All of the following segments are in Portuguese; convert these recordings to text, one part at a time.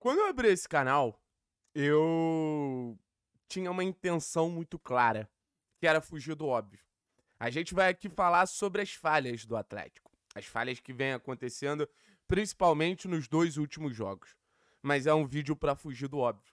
Quando eu abri esse canal, eu tinha uma intenção muito clara, que era fugir do óbvio. A gente vai aqui falar sobre as falhas do Atlético, as falhas que vêm acontecendo principalmente nos dois últimos jogos. Mas é um vídeo para fugir do óbvio,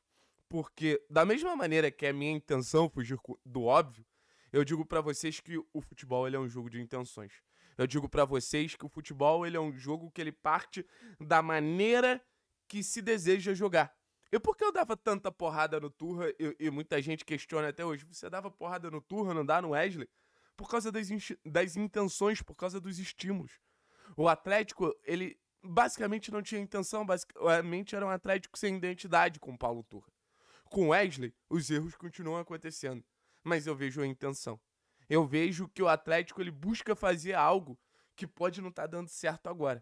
porque da mesma maneira que é minha intenção fugir do óbvio, eu digo para vocês que o futebol ele é um jogo de intenções. Eu digo para vocês que o futebol ele é um jogo que ele parte da maneira que se deseja jogar. E por que eu dava tanta porrada no Turra, e, e, muita gente questiona até hoje, você dava porrada no Turra, não dá no Wesley? Por causa das, das intenções, por causa dos estímulos. O Atlético, ele basicamente não tinha intenção, basicamente era um Atlético sem identidade com o Paulo Turra. Com Wesley, os erros continuam acontecendo, mas eu vejo a intenção. Eu vejo que o Atlético ele busca fazer algo que pode não estar tá dando certo agora,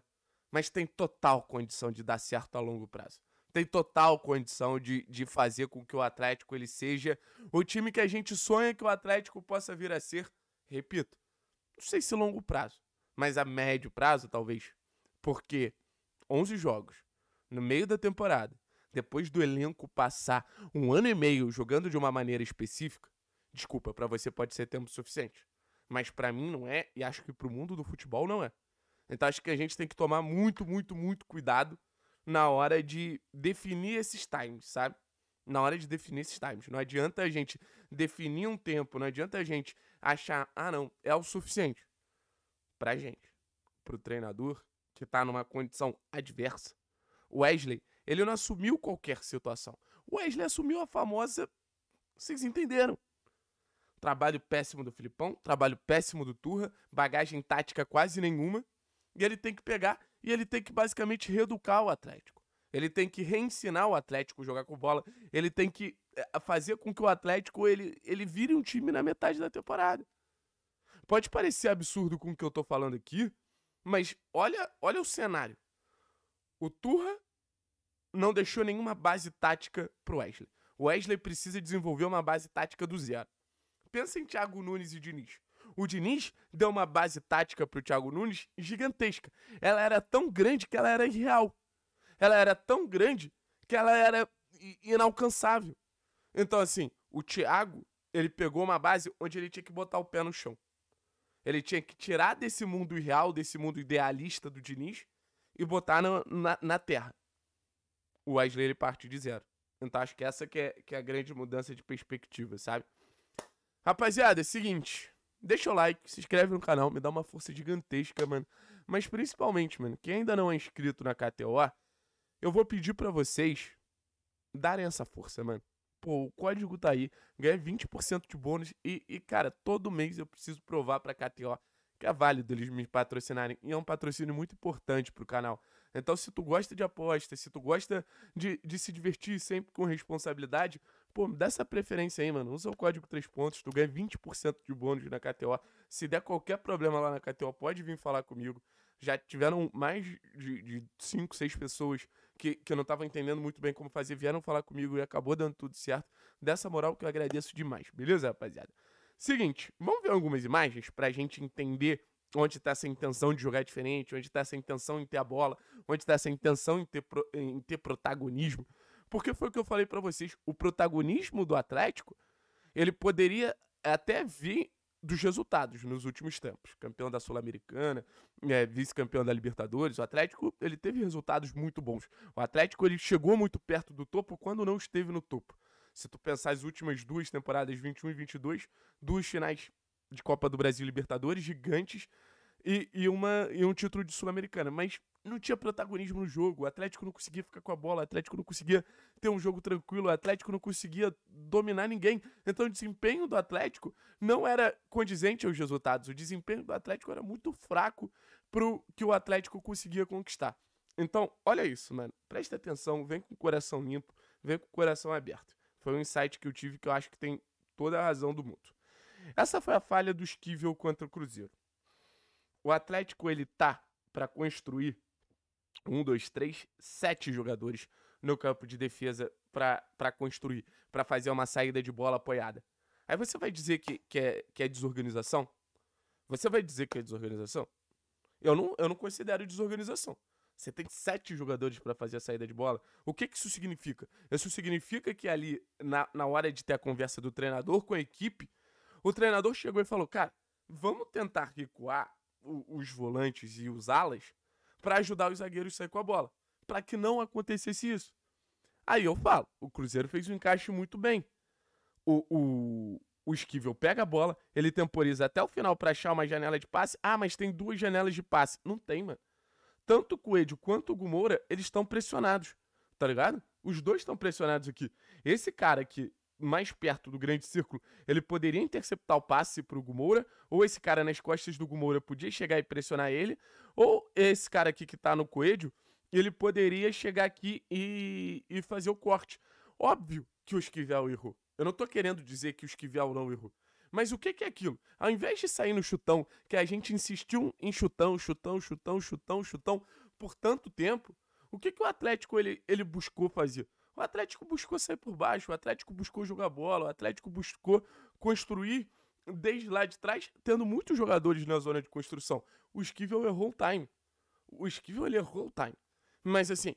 mas tem total condição de dar certo a longo prazo. Tem total condição de, de fazer com que o Atlético ele seja o time que a gente sonha que o Atlético possa vir a ser, repito, não sei se longo prazo, mas a médio prazo talvez. Porque 11 jogos no meio da temporada, depois do elenco passar um ano e meio jogando de uma maneira específica, desculpa, para você pode ser tempo suficiente, mas para mim não é e acho que para o mundo do futebol não é. Então acho que a gente tem que tomar muito, muito, muito cuidado na hora de definir esses times, sabe? Na hora de definir esses times. Não adianta a gente definir um tempo, não adianta a gente achar, ah, não, é o suficiente pra gente, pro treinador que tá numa condição adversa. O Wesley, ele não assumiu qualquer situação. O Wesley assumiu a famosa, vocês entenderam. Trabalho péssimo do Filipão, trabalho péssimo do Turra, bagagem tática quase nenhuma e ele tem que pegar e ele tem que basicamente reeducar o Atlético. Ele tem que reensinar o Atlético a jogar com bola. Ele tem que eh, fazer com que o Atlético ele, ele vire um time na metade da temporada. Pode parecer absurdo com o que eu tô falando aqui, mas olha, olha o cenário. O Turra não deixou nenhuma base tática pro Wesley. O Wesley precisa desenvolver uma base tática do zero. Pensa em Thiago Nunes e Diniz. O Diniz deu uma base tática para o Thiago Nunes gigantesca. Ela era tão grande que ela era irreal. Ela era tão grande que ela era inalcançável. Então, assim, o Thiago, ele pegou uma base onde ele tinha que botar o pé no chão. Ele tinha que tirar desse mundo irreal, desse mundo idealista do Diniz e botar na, na, na terra. O Wesley, ele parte de zero. Então acho que essa que é, que é a grande mudança de perspectiva, sabe? Rapaziada, é o seguinte. Deixa o like, se inscreve no canal, me dá uma força gigantesca, mano. Mas principalmente, mano, quem ainda não é inscrito na KTO, eu vou pedir para vocês darem essa força, mano. Pô, o código tá aí, ganha 20% de bônus e, e, cara, todo mês eu preciso provar pra KTO que é válido eles me patrocinarem. E é um patrocínio muito importante pro canal. Então, se tu gosta de aposta se tu gosta de, de se divertir sempre com responsabilidade, pô, dá essa preferência aí, mano. Usa o código 3 pontos, tu ganha 20% de bônus na KTO. Se der qualquer problema lá na KTO, pode vir falar comigo. Já tiveram mais de 5, 6 pessoas que, que eu não tava entendendo muito bem como fazer, vieram falar comigo e acabou dando tudo certo. Dessa moral que eu agradeço demais, beleza, rapaziada? Seguinte, vamos ver algumas imagens pra gente entender onde está essa intenção de jogar diferente, onde está essa intenção em ter a bola, onde está essa intenção em ter, pro, em ter protagonismo. Porque foi o que eu falei para vocês, o protagonismo do Atlético, ele poderia até vir dos resultados nos últimos tempos. Campeão da Sul-Americana, é, vice-campeão da Libertadores, o Atlético ele teve resultados muito bons. O Atlético ele chegou muito perto do topo quando não esteve no topo. Se tu pensar as últimas duas temporadas, 21 e 22, duas finais de Copa do Brasil Libertadores gigantes e, e, uma, e um título de Sul-Americana. Mas não tinha protagonismo no jogo. O Atlético não conseguia ficar com a bola, o Atlético não conseguia ter um jogo tranquilo, o Atlético não conseguia dominar ninguém. Então o desempenho do Atlético não era condizente aos resultados. O desempenho do Atlético era muito fraco pro que o Atlético conseguia conquistar. Então, olha isso, mano. Presta atenção, vem com o coração limpo, vem com o coração aberto. Foi um insight que eu tive que eu acho que tem toda a razão do mundo. Essa foi a falha do Esquivel contra o Cruzeiro. O Atlético ele tá para construir um, dois, três, sete jogadores no campo de defesa para construir, para fazer uma saída de bola apoiada. Aí você vai dizer que, que, é, que é desorganização? Você vai dizer que é desorganização? Eu não, eu não considero desorganização. Você tem sete jogadores para fazer a saída de bola. O que, que isso significa? Isso significa que ali, na, na hora de ter a conversa do treinador com a equipe, o treinador chegou e falou: cara, vamos tentar recuar os volantes e os alas para ajudar os zagueiros a sair com a bola, para que não acontecesse isso. Aí eu falo: o Cruzeiro fez um encaixe muito bem. O, o, o Esquivel pega a bola, ele temporiza até o final para achar uma janela de passe. Ah, mas tem duas janelas de passe. Não tem, mano. Tanto o Coelho quanto o Gumoura, eles estão pressionados, tá ligado? Os dois estão pressionados aqui. Esse cara que mais perto do grande círculo, ele poderia interceptar o passe para o Gumoura, ou esse cara nas costas do Gumoura podia chegar e pressionar ele, ou esse cara aqui que está no coelho, ele poderia chegar aqui e, e fazer o corte. Óbvio que o Esquivel errou. Eu não estou querendo dizer que o Esquivel não errou. Mas o que, que é aquilo? Ao invés de sair no chutão, que a gente insistiu em chutão, chutão, chutão, chutão, chutão por tanto tempo, o que, que o Atlético ele, ele buscou fazer? O Atlético buscou sair por baixo, o Atlético buscou jogar bola, o Atlético buscou construir desde lá de trás, tendo muitos jogadores na zona de construção. O Esquivel errou o time. O Esquivel ele errou o time. Mas assim,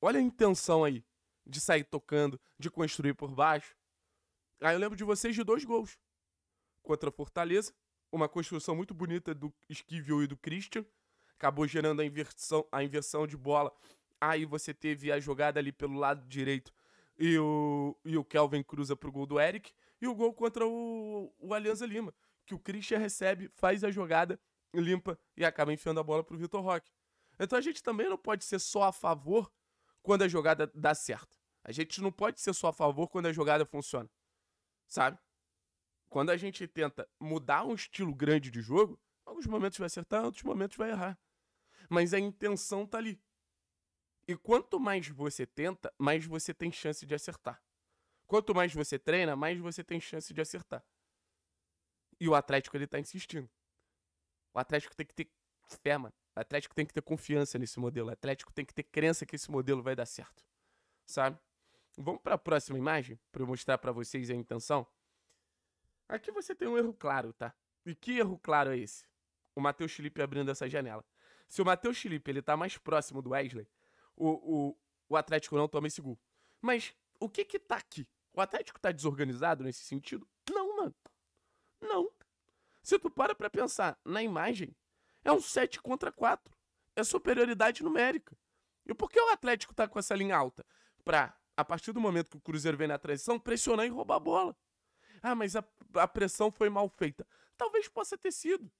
olha a intenção aí de sair tocando, de construir por baixo. Aí ah, eu lembro de vocês de dois gols. Contra a Fortaleza, uma construção muito bonita do Esquivel e do Christian. Acabou gerando a inversão, a inversão de bola Aí você teve a jogada ali pelo lado direito e o, e o Kelvin cruza pro gol do Eric. E o gol contra o, o Alianza Lima, que o Christian recebe, faz a jogada, limpa e acaba enfiando a bola pro Vitor Roque. Então a gente também não pode ser só a favor quando a jogada dá certo. A gente não pode ser só a favor quando a jogada funciona. Sabe? Quando a gente tenta mudar um estilo grande de jogo, alguns momentos vai acertar, outros momentos vai errar. Mas a intenção tá ali. E quanto mais você tenta, mais você tem chance de acertar. Quanto mais você treina, mais você tem chance de acertar. E o Atlético ele tá insistindo. O Atlético tem que ter fé, mano. O Atlético tem que ter confiança nesse modelo. O Atlético tem que ter crença que esse modelo vai dar certo. Sabe? Vamos para a próxima imagem para eu mostrar para vocês a intenção. Aqui você tem um erro claro, tá? E que erro claro é esse? O Matheus Felipe abrindo essa janela. Se o Matheus Felipe ele tá mais próximo do Wesley, o, o, o Atlético não toma esse gol. Mas o que que tá aqui? O Atlético tá desorganizado nesse sentido? Não, mano. Não. Se tu para pra pensar na imagem, é um 7 contra 4. É superioridade numérica. E por que o Atlético tá com essa linha alta? Pra, a partir do momento que o Cruzeiro vem na transição, pressionar e roubar a bola. Ah, mas a, a pressão foi mal feita. Talvez possa ter sido.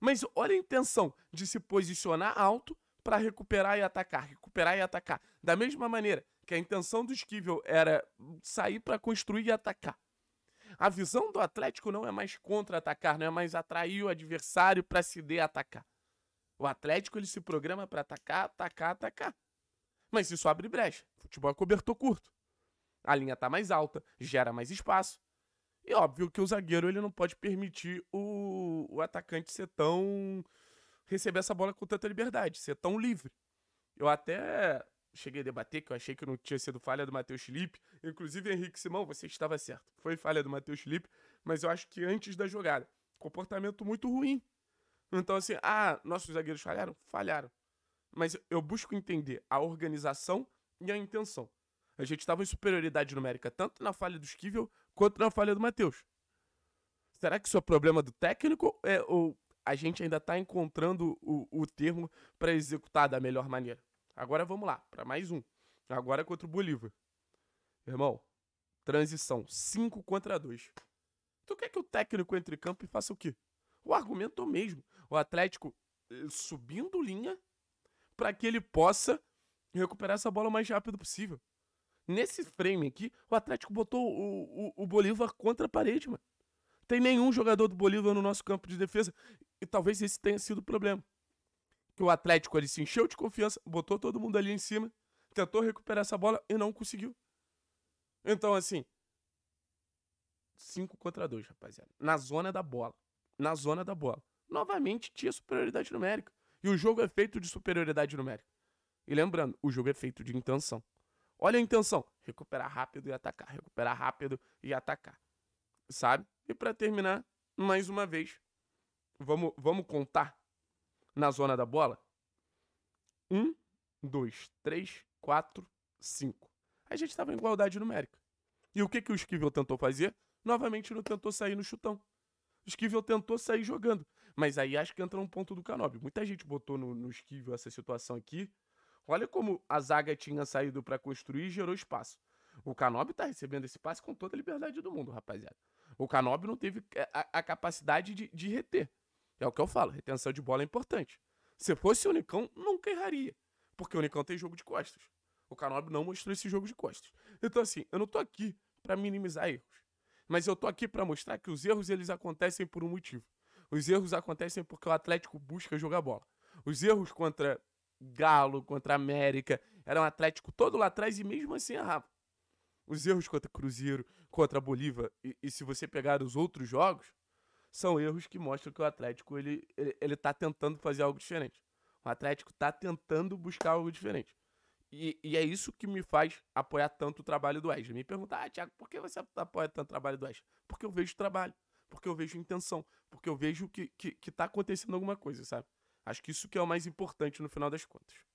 Mas olha a intenção de se posicionar alto para recuperar e atacar, recuperar e atacar. Da mesma maneira que a intenção do Esquivel era sair para construir e atacar. A visão do Atlético não é mais contra-atacar, não é mais atrair o adversário para se dê atacar. O Atlético ele se programa para atacar, atacar, atacar. Mas isso abre brecha. Futebol é cobertor curto. A linha tá mais alta, gera mais espaço. E óbvio que o zagueiro ele não pode permitir o, o atacante ser tão receber essa bola com tanta liberdade, ser tão livre. Eu até cheguei a debater que eu achei que não tinha sido falha do Matheus Felipe. Inclusive, Henrique Simão, você estava certo. Foi falha do Matheus Felipe, mas eu acho que antes da jogada. Comportamento muito ruim. Então, assim, ah, nossos zagueiros falharam? Falharam. Mas eu busco entender a organização e a intenção. A gente estava em superioridade numérica, tanto na falha do Esquivel quanto na falha do Matheus. Será que isso é problema do técnico é, ou a gente ainda está encontrando o, o termo para executar da melhor maneira. Agora vamos lá, para mais um. Agora contra o Bolívar. Irmão, transição 5 contra 2. Tu quer que o técnico entre em campo e faça o quê? O argumento é o mesmo. O Atlético eh, subindo linha para que ele possa recuperar essa bola o mais rápido possível. Nesse frame aqui, o Atlético botou o, o, o Bolívar contra a parede, mano tem nenhum jogador do Bolívar no nosso campo de defesa. E talvez esse tenha sido o problema. Que o Atlético ali se encheu de confiança, botou todo mundo ali em cima, tentou recuperar essa bola e não conseguiu. Então, assim, 5 contra 2, rapaziada. Na zona da bola. Na zona da bola. Novamente tinha superioridade numérica. E o jogo é feito de superioridade numérica. E lembrando, o jogo é feito de intenção. Olha a intenção: recuperar rápido e atacar, recuperar rápido e atacar sabe? E para terminar, mais uma vez, vamos, vamos contar na zona da bola? Um, dois, três, quatro, cinco. A gente estava em igualdade numérica. E o que, que o Esquivel tentou fazer? Novamente não tentou sair no chutão. O Esquivel tentou sair jogando. Mas aí acho que entra um ponto do Canobi. Muita gente botou no, no Esquivel essa situação aqui. Olha como a zaga tinha saído para construir e gerou espaço. O Canobi tá recebendo esse passe com toda a liberdade do mundo, rapaziada. O Canóbio não teve é, a, a capacidade de, de, reter. É o que eu falo, retenção de bola é importante. Se fosse o Unicão, nunca erraria. Porque o Unicão tem jogo de costas. O Canóbio não mostrou esse jogo de costas. Então, assim, eu não tô aqui para minimizar erros. Mas eu tô aqui para mostrar que os erros eles acontecem por um motivo. Os erros acontecem porque o Atlético busca jogar bola. Os erros contra Galo, contra América, era um Atlético todo lá atrás e mesmo assim errava. Os erros contra Cruzeiro, contra Bolívar, e, e, se você pegar os outros jogos, são erros que mostram que o Atlético ele, ele, ele tá tentando fazer algo diferente. O Atlético está tentando buscar algo diferente. E, e, é isso que me faz apoiar tanto o trabalho do Wesley. Me perguntar, ah, Thiago, por que você apoia tanto o trabalho do Wesley? Porque eu vejo trabalho, porque eu vejo intenção, porque eu vejo que, que, que tá acontecendo alguma coisa, sabe? Acho que isso que é o mais importante no final das contas.